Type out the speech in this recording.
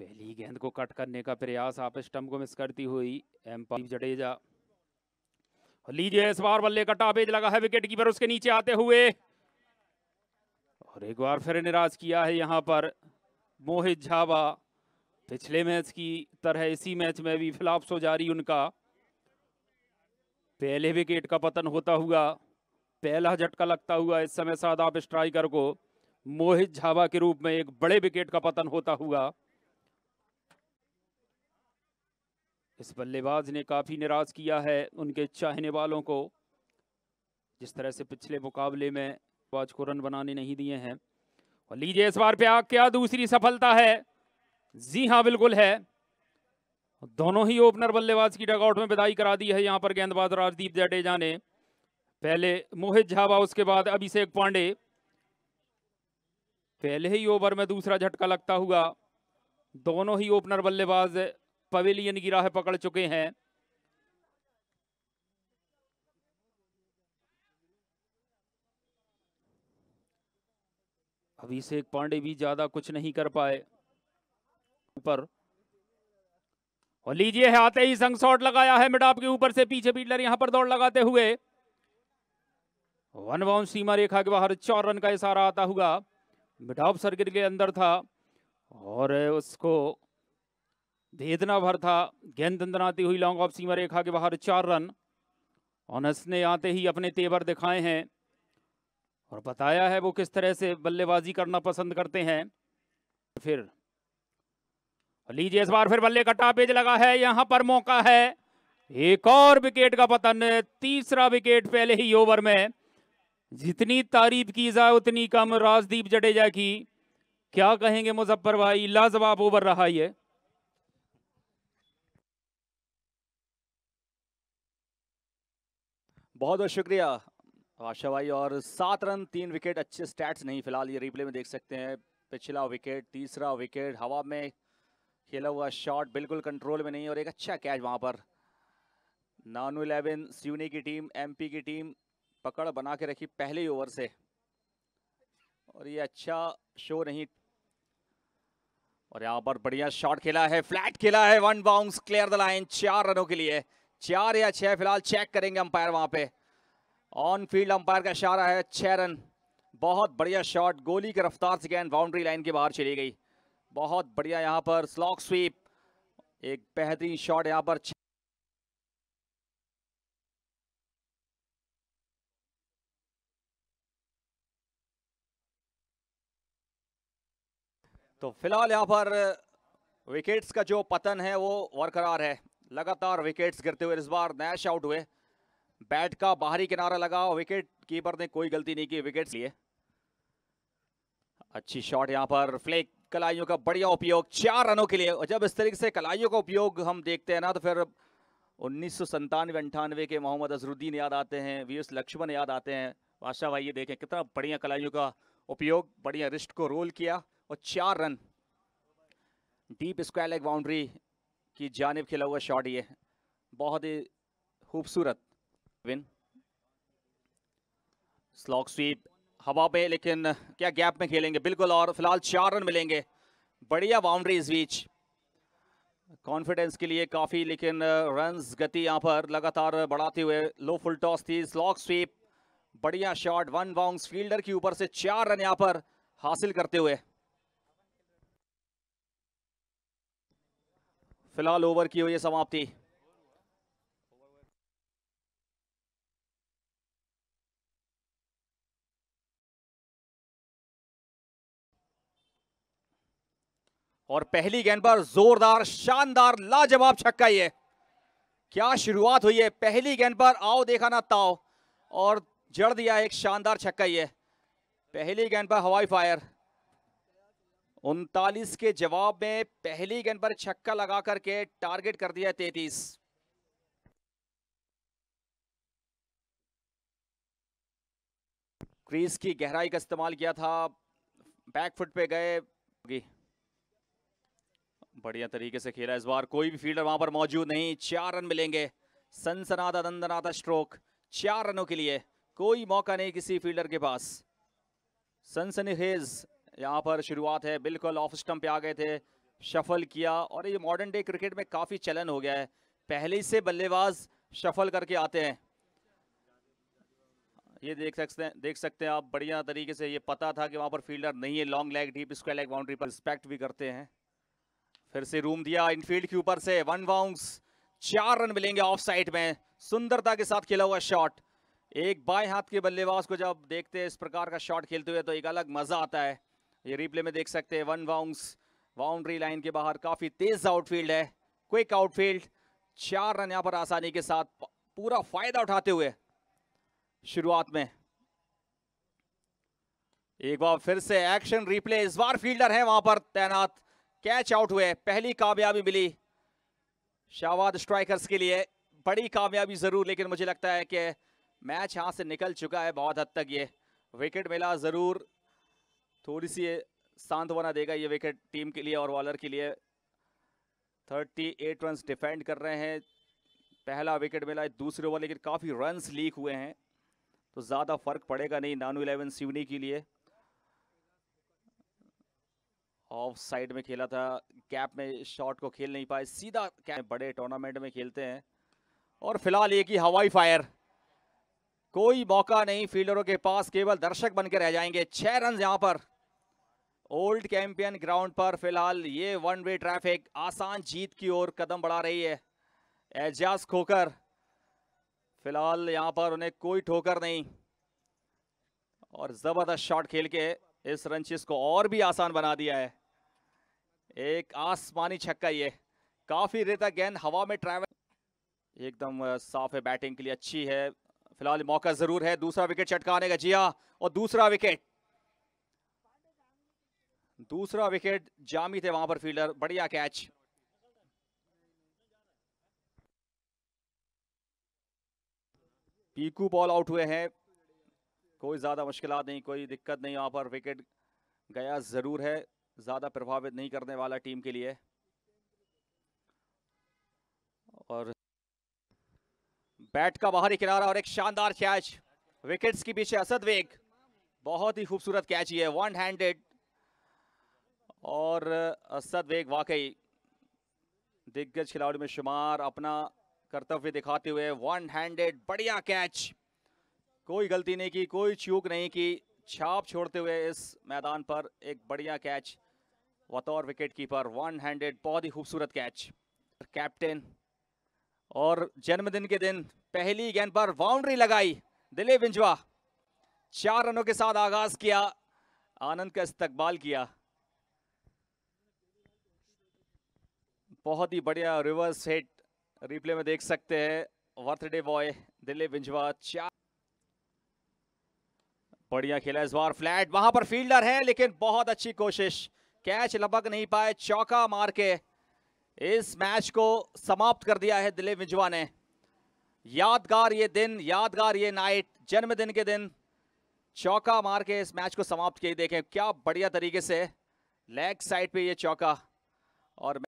पहली गेंद को कट करने का प्रयास आप स्टम्प को मिस करती हुई एम्पायर जडेजा लीजिए इस बार बल्ले का टाबेज लगा है विकेट कीपर उसके नीचे आते हुए और एक बार फिर निराश किया है यहाँ पर मोहित झावा पिछले मैच की तरह इसी मैच में भी फ्लाप्स हो रही उनका पहले विकेट का पतन होता हुआ पहला झटका लगता हुआ इस समय सादाप स्ट्राइकर को मोहित झावा के रूप में एक बड़े विकेट का पतन होता हुआ इस बल्लेबाज ने काफ़ी निराश किया है उनके चाहने वालों को जिस तरह से पिछले मुकाबले में बाज को रन बनाने नहीं दिए हैं और लीजिए इस बार पे आ क्या दूसरी सफलता है जी हाँ बिल्कुल है दोनों ही ओपनर बल्लेबाज की डगआउट में विदाई करा दी है यहाँ पर गेंदबाज राजदीप जडेजा ने पहले मोहित झाबा उसके बाद अभिषेक पांडे पहले ही ओवर में दूसरा झटका लगता हुआ दोनों ही ओपनर बल्लेबाज पवेलियन की राह पकड़ चुके हैं अभिषेक पांडे भी ज्यादा कुछ नहीं कर पाए ऊपर और लीजिए है आते ही संघ शॉट लगाया है मिडाप के ऊपर से पीछे बीटलर यहां पर दौड़ लगाते हुए वन बाउंड सीमा रेखा के बाहर चार रन का इशारा आता हुआ मिडाप सर्किट के अंदर था और उसको भेदना भर था गेंद अंदर आती हुई लॉन्ग ऑफ सीमा रेखा के बाहर चार रन ऑनस ने आते ही अपने तेवर दिखाए हैं और बताया है वो किस तरह से बल्लेबाजी करना पसंद करते हैं फिर लीजिए इस बार फिर बल्ले का टापेज लगा है यहां पर मौका है एक और विकेट का पतन तीसरा विकेट पहले ही ओवर में जितनी तारीफ की जाए उतनी कम राजदीप जडेजा की क्या कहेंगे मुजफ्फर भाई लाजवाब ओवर रहा यह बहुत बहुत शुक्रिया आशा भाई और सात रन तीन विकेट अच्छे स्टैट्स नहीं फिलहाल ये रिप्ले में देख सकते हैं पिछला विकेट तीसरा विकेट हवा में खेला हुआ शॉट बिल्कुल कंट्रोल में नहीं और एक अच्छा कैच वहाँ पर नानू इलेवन सीनी की टीम एमपी की टीम पकड़ बना के रखी पहले ही ओवर से और ये अच्छा शो नहीं और यहाँ पर बढ़िया शॉट खेला है फ्लैट खेला है one bounce clear the line चार रनों के लिए चार या छह फिलहाल चेक करेंगे अंपायर वहां पे ऑन फील्ड अंपायर का इशारा है छह रन बहुत बढ़िया शॉट गोली की रफ्तार से गेंद बाउंड्री लाइन के बाहर चली गई बहुत बढ़िया यहां पर स्लॉक स्वीप एक बेहतरीन शॉट यहां पर तो फिलहाल यहां पर विकेट्स का जो पतन है वो बरकरार है लगातार विकेट्स गिरते हुए इस बार नैश आउट हुए बैट का बाहरी किनारा लगा विकेट कीपर ने कोई गलती नहीं की विकेट्स लिए अच्छी शॉट यहां पर फ्लेक कलाइयों का बढ़िया उपयोग चार रनों के लिए जब इस तरीके से कलाइयों का उपयोग हम देखते हैं ना तो फिर उन्नीस सौ के मोहम्मद अजरुद्दीन याद आते हैं वी एस लक्ष्मण याद आते हैं बादशाह भाई ये देखें कितना बढ़िया कलाइयों का उपयोग बढ़िया रिस्ट को रोल किया और चार run deep square leg boundary की जानब खिला हुआ शॉट ये बहुत ही खूबसूरत विन स्लॉक स्वीप हवा पे लेकिन क्या गैप में खेलेंगे बिल्कुल और फिलहाल चार रन मिलेंगे बढ़िया बाउंड्री इस बीच कॉन्फिडेंस के लिए काफ़ी लेकिन रन्स गति यहाँ पर लगातार बढ़ाते हुए लो फुल टॉस थी स्लॉक स्वीप बढ़िया शॉट वन बाउंस फील्डर के ऊपर से चार रन यहाँ पर हासिल करते हुए फिलहाल ओवर की हुई है समाप्ति और पहली गेंद पर जोरदार शानदार लाजवाब छक्का ये क्या शुरुआत हुई है पहली गेंद पर आओ देखा ना ताओ और जड़ दिया एक शानदार छक्का ये पहली गेंद पर हवाई फायर उनतालीस के जवाब में पहली गेंद पर छक्का लगा करके टारगेट कर दिया तैतीस क्रीज की गहराई का इस्तेमाल किया था बैक फुट पे गए बढ़िया तरीके से खेला इस बार कोई भी फील्डर वहां पर मौजूद नहीं चार रन मिलेंगे सनसनाता दंदनाता स्ट्रोक चार रनों के लिए कोई मौका नहीं किसी फील्डर के पास सनसनी यहाँ पर शुरुआत है बिल्कुल ऑफ स्टम्प पे आ गए थे शफल किया और ये मॉडर्न डे क्रिकेट में काफ़ी चलन हो गया है पहले से बल्लेबाज शफल करके आते हैं ये देख सकते हैं देख सकते हैं आप बढ़िया तरीके से ये पता था कि वहाँ पर फील्डर नहीं है long leg deep square leg boundary पर रिस्पेक्ट भी करते हैं फिर से रूम दिया इनफील्ड के ऊपर से वन बाउंस चार रन मिलेंगे ऑफ साइड में सुंदरता के साथ खेला हुआ शॉट एक बाएं हाथ के बल्लेबाज को जब देखते हैं इस प्रकार का शॉट खेलते हुए तो एक अलग मजा आता है ये रिप्ले में देख सकते हैं वन वाउंस बाउंड्री लाइन के बाहर काफी तेज आउटफील्ड है क्विक आउटफील्ड चार रन यहां पर आसानी के साथ पूरा फायदा उठाते हुए शुरुआत में एक बार फिर से एक्शन रिप्ले इस बार फील्डर है वहां पर तैनात कैच आउट हुए पहली कामयाबी मिली शावाद स्ट्राइकर्स के लिए बड़ी कामयाबी जरूर लेकिन मुझे लगता है कि मैच यहां से निकल चुका है बहुत हद तक ये विकेट मिला जरूर थोड़ी सी सांत्वना देगा ये विकेट टीम के लिए और बॉलर के लिए थर्टी एट रन डिफेंड कर रहे हैं पहला विकेट मिला है दूसरे ओवर लेकिन काफ़ी रन्स लीक हुए हैं तो ज़्यादा फर्क पड़ेगा नहीं नानू इलेवन सिवनी के लिए ऑफ साइड में खेला था कैप में शॉट को खेल नहीं पाए सीधा कैप बड़े टूर्नामेंट में खेलते हैं और फिलहाल ये कि हवाई फायर कोई मौका नहीं फील्डरों के पास केवल दर्शक बनकर रह जाएंगे छह रन यहां पर ओल्ड कैंपियन ग्राउंड पर फिलहाल ये वन वे ट्रैफिक आसान जीत की ओर कदम बढ़ा रही है एजाज खोकर फिलहाल यहाँ पर उन्हें कोई ठोकर नहीं और ज़बरदस्त शॉट खेल के इस रंचिस को और भी आसान बना दिया है एक आसमानी छक्का ये काफ़ी रेता गेंद हवा में ट्रैवल एकदम साफ है बैटिंग के लिए अच्छी है फिलहाल मौका ज़रूर है दूसरा विकेट चटकाने का जिया और दूसरा विकेट दूसरा विकेट जामी थे वहां पर फील्डर बढ़िया कैच पीकू बॉल आउट हुए हैं कोई ज़्यादा मुश्किल नहीं कोई दिक्कत नहीं वहां पर विकेट गया ज़रूर है ज़्यादा प्रभावित नहीं करने वाला टीम के लिए और बैट का बाहरी किनारा और एक शानदार कैच विकेट्स के पीछे असद वेग बहुत ही खूबसूरत कैच ये वन हैंडेड और असद वेग वाकई दिग्गज खिलाड़ी में शुमार अपना कर्तव्य दिखाते हुए वन हैंडेड बढ़िया कैच कोई गलती नहीं की कोई चूक नहीं की छाप छोड़ते हुए इस मैदान पर एक बढ़िया कैच बतौर विकेट कीपर वन हैंडेड बहुत ही खूबसूरत कैच कैप्टन और जन्मदिन के दिन पहली गेंद पर बाउंड्री लगाई दिलीप इंजवा चार रनों के साथ आगाज किया आनंद का इस्तकबाल किया बहुत ही बढ़िया रिवर्स हिट रिप्ले में देख सकते हैं बर्थडे बॉय दिल्ली बिंजवा चार बढ़िया खेला इस बार फ्लैट वहां पर फील्डर है लेकिन बहुत अच्छी कोशिश कैच लपक नहीं पाए चौका मार के इस मैच को समाप्त कर दिया है दिल्ली बिंजवा ने यादगार ये दिन यादगार ये नाइट जन्मदिन के दिन चौका मार के इस मैच को समाप्त किए देखें क्या बढ़िया तरीके से लेग साइड पे ये चौका और